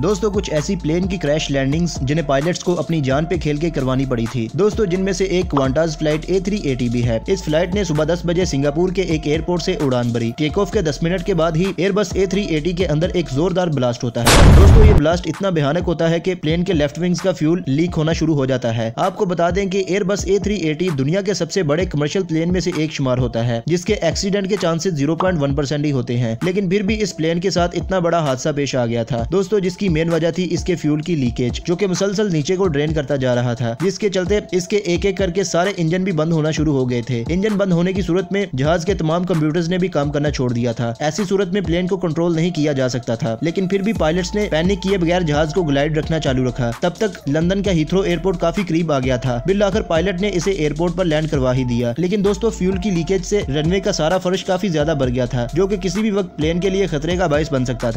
दोस्तों कुछ ऐसी प्लेन की क्रैश लैंडिंग जिन्हें पायलट्स को अपनी जान पे खेल के करवानी पड़ी थी दोस्तों जिनमें से एक क्वांटाज फ्लाइट ए थ्री भी है इस फ्लाइट ने सुबह दस बजे सिंगापुर के एक एयरपोर्ट से उड़ान भरी टेक ऑफ के दस मिनट के बाद ही एयरबस ए थ्री के अंदर एक जोरदार ब्लास्ट होता है दोस्तों ये ब्लास्ट इतना भयानक होता है की प्लेन के लेफ्ट विंग्स का फ्यूल लीक होना शुरू हो जाता है आपको बता दें की एयरबस ए थ्री दुनिया के सबसे बड़े कमर्शियल प्लेन में से एक शुमार होता है जिसके एक्सीडेंट के चांसेस 0.1 परसेंट ही होते हैं लेकिन फिर भी इस प्लेन के साथ इतना बड़ा हादसा पेश आ गया था दोस्तों जिसकी की मेन वजह थी इसके फ्यूल की लीकेज जो की मुसलसल नीचे को ड्रेन करता जा रहा था जिसके चलते इसके एक एक करके सारे इंजन भी बंद होना शुरू हो गए थे इंजन बंद होने की सूरत में जहाज के तमाम कंप्यूटर्स ने भी काम करना छोड़ दिया था ऐसी सूरत में प्लेन को कंट्रोल नहीं किया जा सकता था लेकिन फिर भी पायलट्स ने पैनिक किए बगैर जहाज को ग्लाइड रखना चालू रखा तब तक लंदन का हीथ्रो एयरपोर्ट काफी करीब आ गया था बिल आकर पायलट ने इसे एयरपोर्ट पर लैंड करवा ही दिया लेकिन दोस्तों फ्यूल की लीकेज से रनवे का सारा फर्श काफी ज्यादा बढ़ गया था जो कि किसी भी वक्त प्लेन के लिए खतरे का बायस बन सकता था